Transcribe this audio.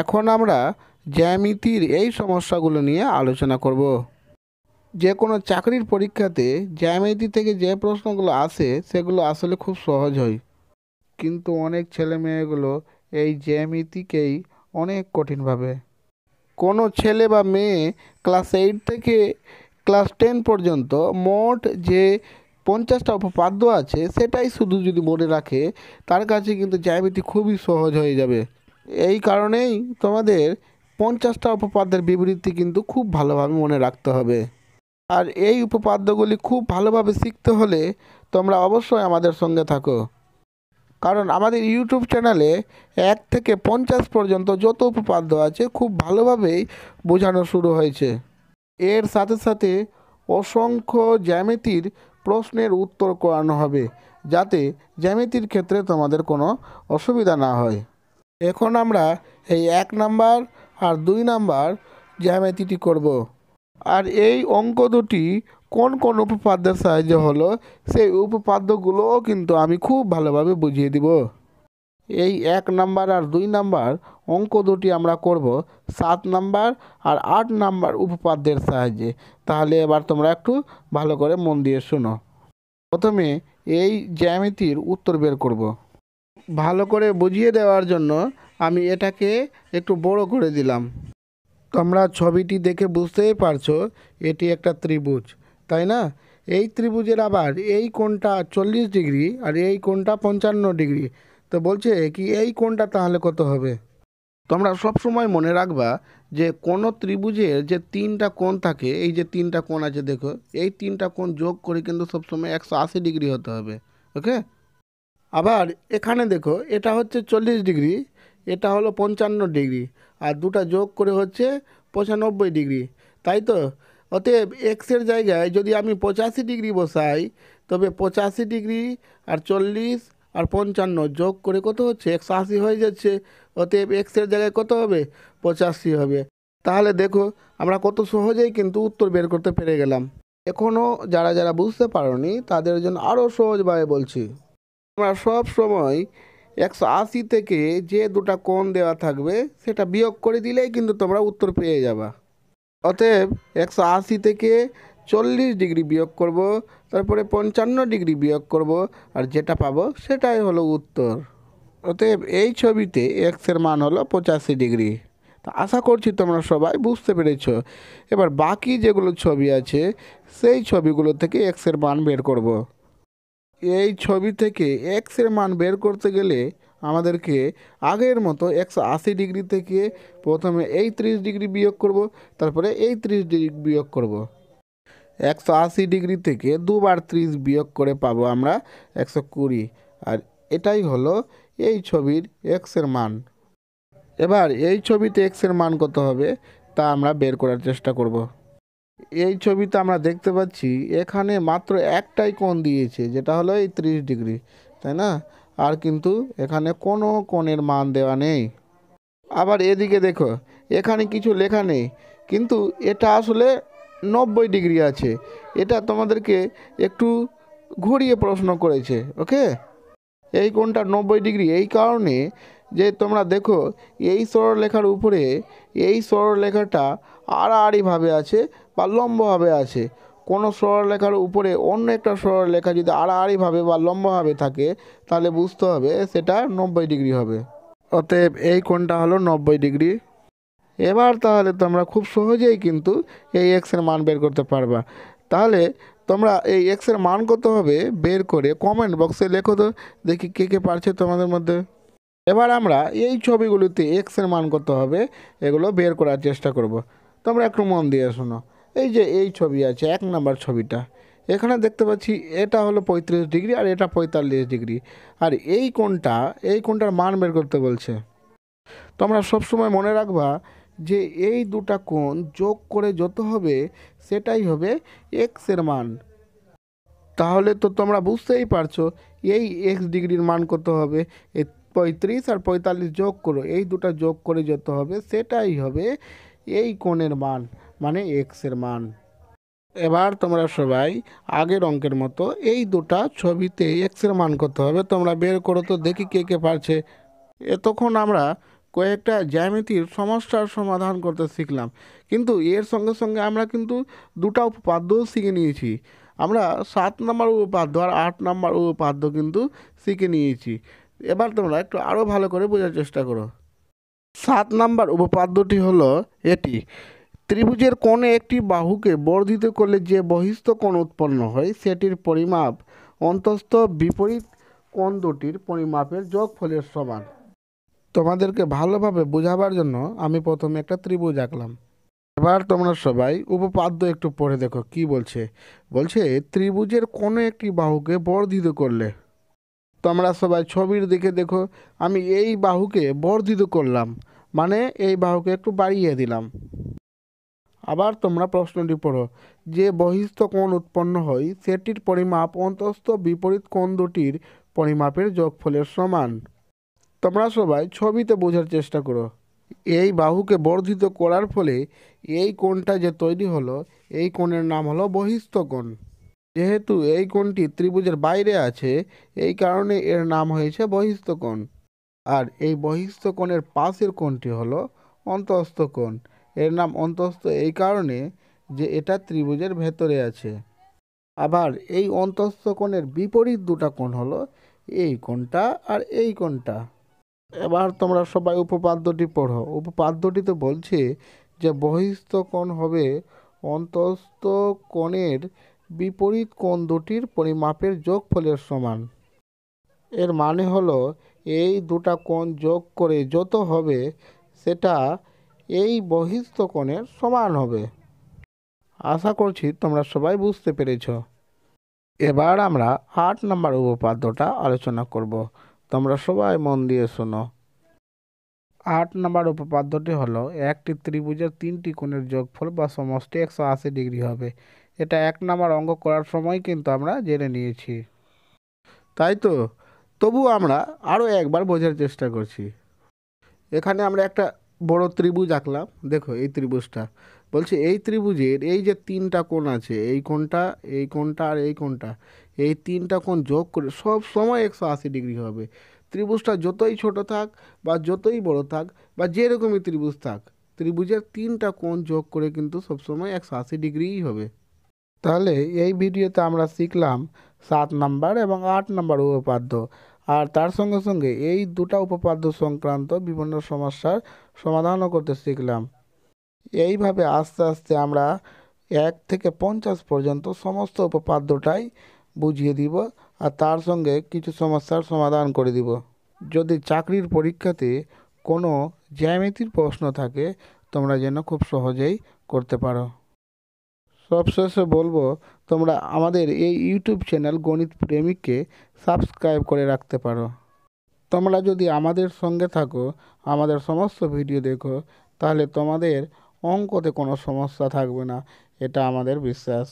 এখন আমরা জ্যামিতির এই সমস্যাগুলো নিয়ে আলোচনা করব যে কোনো চাকরির পরীক্ষাতে জ্যামিতি থেকে যে প্রশ্নগুলো আসে সেগুলো আসলে খুব সহজ হয় কিন্তু অনেক ছেলে মেয়েগুলো এই জ্যামিতিকেই অনেক কঠিনভাবে কোনো ছেলে বা মেয়ে ক্লাস এইট থেকে ক্লাস টেন পর্যন্ত মোট যে পঞ্চাশটা উপপাদ্য আছে সেটাই শুধু যদি মনে রাখে তার কাছে কিন্তু জ্যামিতি খুবই সহজ হয়ে যাবে এই কারণেই তোমাদের পঞ্চাশটা উপপাদ্যের বিবৃতি কিন্তু খুব ভালোভাবে মনে রাখতে হবে আর এই উপপাদ্যগুলি খুব ভালোভাবে শিখতে হলে তোমরা অবশ্যই আমাদের সঙ্গে থাকো কারণ আমাদের ইউটিউব চ্যানেলে এক থেকে পঞ্চাশ পর্যন্ত যত উপপাদ্য আছে খুব ভালোভাবেই বোঝানো শুরু হয়েছে এর সাথে সাথে অসংখ্য জ্যামিতির প্রশ্নের উত্তর করানো হবে যাতে জ্যামিতির ক্ষেত্রে তোমাদের কোনো অসুবিধা না হয় এখন আমরা এই এক নাম্বার আর দুই নাম্বার জ্যামিতিটি করব। আর এই অঙ্ক দুটি কোন কোন উপপাদ্যের সাহায্যে হলো সেই উপপাদ্যগুলোও কিন্তু আমি খুব ভালোভাবে বুঝিয়ে দিব এই এক নাম্বার আর দুই নাম্বার অঙ্ক দুটি আমরা করব সাত নাম্বার আর আট নাম্বার উপপাদ্যের সাহায্যে তাহলে এবার তোমরা একটু ভালো করে মন দিয়ে শোনো প্রথমে এই জ্যামিতির উত্তর বের করব ভালো করে বুঝিয়ে দেওয়ার জন্য আমি এটাকে একটু বড় করে দিলাম তোমরা ছবিটি দেখে বুঝতেই পারছো এটি একটা ত্রিভুজ তাই না এই ত্রিভুজের আবার এই কোণটা চল্লিশ ডিগ্রি আর এই কোণটা পঞ্চান্ন ডিগ্রি তো বলছে কি এই কোণটা তাহলে কত হবে তোমরা সব সময় মনে রাখবা যে কোন ত্রিভুজের যে তিনটা কোণ থাকে এই যে তিনটা কোণ আছে দেখো এই তিনটা কোণ যোগ করে কিন্তু সবসময় একশো আশি ডিগ্রি হতে হবে ওকে আবার এখানে দেখো এটা হচ্ছে চল্লিশ ডিগ্রি এটা হলো পঞ্চান্ন ডিগ্রি আর দুটা যোগ করে হচ্ছে পঁচানব্বই ডিগ্রি তাই তো অতএব এক্সের জায়গায় যদি আমি পঁচাশি ডিগ্রি বসাই তবে পঁচাশি ডিগ্রি আর চল্লিশ আর পঞ্চান্ন যোগ করে কত হচ্ছে একশো আশি হয়ে যাচ্ছে অতএব এক্সের জায়গায় কত হবে পঁচাশি হবে তাহলে দেখো আমরা কত সহজেই কিন্তু উত্তর বের করতে পেরে গেলাম এখনও যারা যারা বুঝতে পারোনি তাদের জন্য আরও সহজভাবে বলছি আমরা সব সময় একশো আশি থেকে যে দুটা কোণ দেওয়া থাকবে সেটা বিয়োগ করে দিলেই কিন্তু তোমরা উত্তর পেয়ে যাবা অতএব একশো আশি থেকে চল্লিশ ডিগ্রি বিয়োগ করব তারপরে পঞ্চান্ন ডিগ্রি বিয়োগ করব আর যেটা পাবো সেটাই হলো উত্তর অতএব এই ছবিতে এক্সের মান হলো পঁচাশি ডিগ্রি তা আশা করছি তোমরা সবাই বুঝতে পেরেছ এবার বাকি যেগুলো ছবি আছে সেই ছবিগুলো থেকে এক্সের মান বের করব এই ছবি থেকে এক্স এর মান বের করতে গেলে আমাদেরকে আগের মতো একশো আশি ডিগ্রি থেকে প্রথমে এই ত্রিশ ডিগ্রি বিয়োগ করব তারপরে এই ত্রিশ ডিগ্রি বিয়োগ করব। একশো আশি ডিগ্রি থেকে দুবার ত্রিশ বিয়োগ করে পাবো আমরা একশো কুড়ি আর এটাই হলো এই ছবির এক্সের মান এবার এই ছবিতে এক্সের মান কত হবে তা আমরা বের করার চেষ্টা করব এই ছবিতে আমরা দেখতে পাচ্ছি এখানে মাত্র একটাই কোণ দিয়েছে যেটা হলো এই ত্রিশ ডিগ্রি তাই না আর কিন্তু এখানে কোনো কোণের মান দেওয়া নেই আবার এদিকে দেখো এখানে কিছু লেখা নেই কিন্তু এটা আসলে নব্বই ডিগ্রি আছে এটা তোমাদেরকে একটু ঘুরিয়ে প্রশ্ন করেছে ওকে এই কোণটা নব্বই ডিগ্রি এই কারণে যে তোমরা দেখো এই সরলরেখার উপরে এই সরলরেখাটা আড়াআড়িভাবে আছে বা লম্বভাবে আছে কোনো সরলরেখার উপরে অন্য একটা সরলরেখা যদি আড়াআড়িভাবে বা লম্বভাবে থাকে তাহলে বুঝতে হবে সেটা নব্বই ডিগ্রি হবে অতএব এই কোণটা হলো নব্বই ডিগ্রি এবার তাহলে তোমরা খুব সহজেই কিন্তু এই এক্সের মান বের করতে পারবা তাহলে তোমরা এই এক্সের মান কত হবে বের করে কমেন্ট বক্সে লেখো তো দেখি কে কে পারছে তোমাদের মধ্যে এবার আমরা এই ছবিগুলিতে এক্সের মান কত হবে এগুলো বের করার চেষ্টা করব তোমরা একটু মন দিয়ে শোনো এই যে এই ছবি আছে এক নাম্বার ছবিটা এখানে দেখতে পাচ্ছি এটা হলো পঁয়ত্রিশ ডিগ্রি আর এটা পঁয়তাল্লিশ ডিগ্রি আর এই কোনটা এই কোনটার মান বের করতে বলছে তোমরা সবসময় মনে রাখবা যে এই দুটা কোন যোগ করে যত হবে সেটাই হবে এক্সের মান তাহলে তো তোমরা বুঝতেই পারছো এই এক্স ডিগ্রির মান কত হবে এই পঁয়ত্রিশ আর পঁয়তাল্লিশ যোগ করো এই দুটা যোগ করে যত হবে সেটাই হবে এই কোণের মান মানে এক্সের মান এবার তোমরা সবাই আগের অঙ্কের মতো এই দুটা ছবিতে এক্সের মান করতে হবে তোমরা বের করো তো দেখি কে কে পারছে এতক্ষণ আমরা কয়েকটা জ্যামিতির সমস্যার সমাধান করতে শিখলাম কিন্তু এর সঙ্গে সঙ্গে আমরা কিন্তু দুটা উপপাদ্যও শিখে নিয়েছি আমরা সাত নম্বর উপপাদ্য আর আট নম্বর উপপাদ্য কিন্তু শিখে নিয়েছি এবার তোমরা একটু আরও ভালো করে বোঝার চেষ্টা করো সাত নম্বর উপপাদ্যটি হলো এটি ত্রিভুজের কোণে একটি বাহুকে বর্ধিত করলে যে বহিস্থ কোণ উৎপন্ন হয় সেটির পরিমাপ অন্তস্থ বিপরীত কোণ দুটির পরিমাপের যোগফলের সমান তোমাদেরকে ভালোভাবে বোঝাবার জন্য আমি প্রথমে একটা ত্রিভুজ আঁকলাম এবার তোমরা সবাই উপপাদ্য একটু পড়ে দেখো কি বলছে বলছে ত্রিভুজের কোনো একটি বাহুকে বর্ধিত করলে তোমরা সবাই ছবির দিকে দেখো আমি এই বাহুকে বর্ধিত করলাম মানে এই বাহুকে একটু বাড়িয়ে দিলাম আবার তোমরা প্রশ্নটি পড়ো যে বহিস্থ কোণ উৎপন্ন হয় সেটির পরিমাপ অন্তস্থ বিপরীত কোণ দুটির পরিমাপের যোগফলের সমান তোমরা সবাই ছবিতে বোঝার চেষ্টা করো এই বাহুকে বর্ধিত করার ফলে এই কোণটা যে তৈরি হলো এই কোণের নাম হলো বহিস্থ কোণ যেহেতু এই কোণটি ত্রিভুজের বাইরে আছে এই কারণে এর নাম হয়েছে বহিস্থ কোণ আর এই বহিস্থ কোণের পাশের কোণটি হলো অন্তঃস্থ কোণ এর নাম অন্তস্থ এই কারণে যে এটা ত্রিভুজের ভেতরে আছে আবার এই অন্তস্থ কোণের বিপরীত দুটা কোণ হলো এই কোণটা আর এই কোণটা এবার তোমরা সবাই উপপাদ্যটি পড়ো উপপাদ্যটিতে বলছে যে বহিস্থ কোণ হবে অন্তস্থ কোণের বিপরীত কোণ দুটির পরিমাপের যোগফলের সমান এর মানে হলো এই দুটা কোণ যোগ করে যত হবে সেটা এই বহিস্থ কোণের সমান হবে আশা করছি তোমরা সবাই বুঝতে পেরেছ এবার আমরা আট নম্বর উপপাদ্যটা আলোচনা করব তোমরা সবাই মন দিয়ে শোনো আট নম্বর উপপাদ্যটি হলো একটি ত্রিভুজের তিনটি কোণের যোগফল বা সমষ্টি একশো আশি ডিগ্রি হবে এটা এক নম্বর অঙ্ক করার সময় কিন্তু আমরা জেনে নিয়েছি তাই তো তবু আমরা আরও একবার বোঝার চেষ্টা করছি এখানে আমরা একটা বড় ত্রিভুজ আঁকলাম দেখো এই ত্রিভুজটা বলছে এই ত্রিভুজের এই যে তিনটা কোণ আছে এই কোণটা এই কোণটা আর এই কোণটা এই তিনটা কোণ যোগ করে সব সময় একশো আশি ডিগ্রি হবে ত্রিভুজটা যতই ছোট থাক বা যতই বড় থাক বা যেরকমই ত্রিভুজ থাক ত্রিভুজের তিনটা কোণ যোগ করে কিন্তু সবসময় একশো আশি ডিগ্রিই হবে তাহলে এই ভিডিওতে আমরা শিখলাম সাত নাম্বার এবং আট নাম্বার উপপাদ্য আর তার সঙ্গে সঙ্গে এই দুটা উপপাদ্য সংক্রান্ত বিভিন্ন সমস্যার সমাধানও করতে শিখলাম এইভাবে আস্তে আস্তে আমরা এক থেকে পঞ্চাশ পর্যন্ত সমস্ত উপপাদ্যটাই বুঝিয়ে দিব আর তার সঙ্গে কিছু সমস্যার সমাধান করে দিব যদি চাকরির পরীক্ষাতে কোনো জ্যামিতির প্রশ্ন থাকে তোমরা যেন খুব সহজেই করতে পারো সবশেষে বলবো তোমরা আমাদের এই ইউটিউব চ্যানেল গণিত প্রেমিককে সাবস্ক্রাইব করে রাখতে পারো তোমরা যদি আমাদের সঙ্গে থাকো আমাদের সমস্ত ভিডিও দেখো তাহলে তোমাদের অঙ্কতে কোনো সমস্যা থাকবে না এটা আমাদের বিশ্বাস